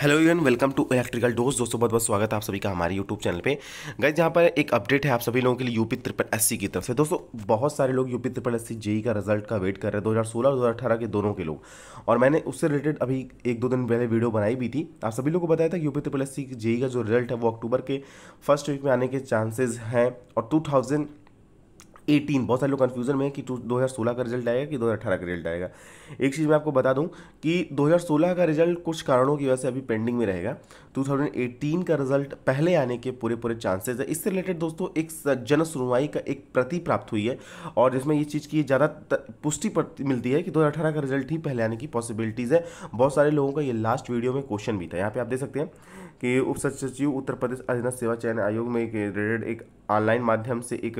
hello यून welcome to electrical dose दोस्तों बहुत बहुत स्वागत है आप सभी का हमारे यूट्यूब चैनल पे गए जहाँ पर एक अपडेट है आप सभी लोगों के लिए यूपी त्रिपल एस की तरफ से दोस्तों बहुत सारे लोग यूपी त्रिपल अस्सी जेई का रिजल्ट का वेट कर रहे हैं 2016 और 2018 के दोनों के लोग और मैंने उससे रिलेटेड अभी एक दो दिन पहले वीडियो बनाई भी थी आप सभी लोग को बताया था कि यूपी त्रिपल अस्सी जेई का जो रिजल्ट है वो अक्टूबर के फर्स्ट वीक में आने के चांसेज हैं और टू थाउजेंड 2018 बहुत सारे लोग कन्फ्यूजन में कि 2016 का रिजल्ट आएगा कि 2018 का रिजल्ट आएगा एक चीज़ मैं आपको बता दूं कि 2016 का रिजल्ट कुछ कारणों की वजह से अभी पेंडिंग में रहेगा 2018 का रिजल्ट पहले आने के पूरे पूरे चांसेस है इससे रिलेटेड दोस्तों एक जन सुनवाई का एक प्रति प्राप्त हुई है और जिसमें ये चीज़ की ज़्यादा पुष्टि मिलती है कि दो का रिजल्ट ही पहले आने की पॉसिबिलिटीज़ है बहुत सारे लोगों का ये लास्ट वीडियो में क्वेश्चन भी था यहाँ पर आप देख सकते हैं कि उप सचिव उत्तर प्रदेश अधीन सेवा चयन आयोग में एक रिलेटेड एक ऑनलाइन माध्यम से एक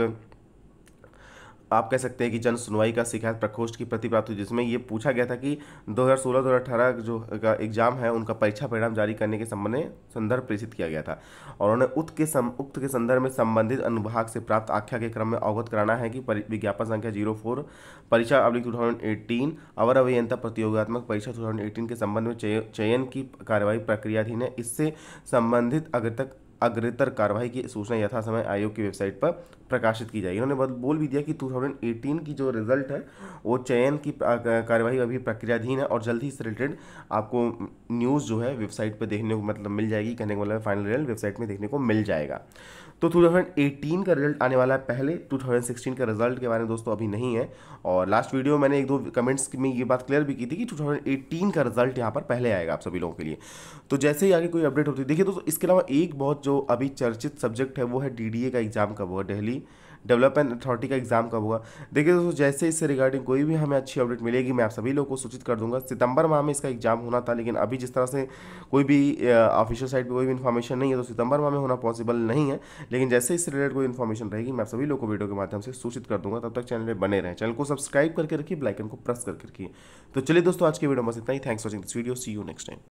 आप कह सकते हैं कि जन सुनवाई का शिकायत प्रकोष्ठ की प्रति प्राप्त हुई जिसमें ये पूछा गया था कि 2016-2018 जो का एग्ज़ाम है उनका परीक्षा परिणाम जारी करने के संबंध में संदर्भ प्रेषित किया गया था और उन्होंने उक्त के सम उक्त के संदर्भ में संबंधित अनुभाग से प्राप्त आख्या के क्रम में अवगत कराना है कि विज्ञापन संख्या जीरो फोर परीक्षा अब टू थाउजेंड एटीन अवर अभियंता प्रतियोगात्मक परीक्षा टू थाउजेंड के संबंध में चयन की कार्यवाही प्रक्रियाधीन है इससे संबंधित अगर तक अग्रेतर कार्रवाई की सूचना यथासमय आयोग की वेबसाइट पर प्रकाशित की जाएगी उन्होंने बोल भी दिया कि 2018 की जो रिजल्ट है वो चयन की कार्यवाही अभी प्रक्रियाधीन है और जल्द ही इस रिलेटेड आपको न्यूज़ जो है वेबसाइट पर देखने को मतलब मिल जाएगी कहने का मतलब फाइनल रिजल्ट वेबसाइट में देखने को मिल जाएगा तो 2018 का रिजल्ट आने वाला है पहले 2016 का रिजल्ट के बारे में दोस्तों अभी नहीं है और लास्ट वीडियो में मैंने एक दो कमेंट्स में ये बात क्लियर भी की थी कि 2018 का रिजल्ट यहाँ पर पहले आएगा आप सभी लोगों के लिए तो जैसे ही आगे कोई अपडेट होती है देखिए दोस्तों इसके अलावा एक बहुत जो जो अभी चर्चित सब्जेक्ट है वो है डीडीए का एग्ज़ाम कब होगा दिल्ली डेवलपमेंट अथॉरिटी का एग्ज़ाम कब होगा देखिए दोस्तों जैसे इससे रिगार्डिंग कोई भी हमें अच्छी अपडेट मिलेगी मैं आप सभी लोगों को सूचित कर दूंगा सितंबर माह में इसका एग्ज़ाम होना था लेकिन अभी जिस तरह से कोई भी ऑफिशियल साइट पर कोई भी इन्फॉर्मेशन नहीं है तो सितंबर माह में होना पॉसिबल नहीं है लेकिन जैसे इससे रिलेटेड कोई इन्फॉर्मेशन रहेगी मैं सभी लोगों को वीडियो के माध्यम से सूचित कर दूंगा तब तक चैनल पर बने रहें चैनल को सब्सक्राइब करके रखिए ब्लाइकन को प्रेस करके रखिए तो चलिए दोस्तों आज की वीडियो बस इतना ही thanks watching this video see you next time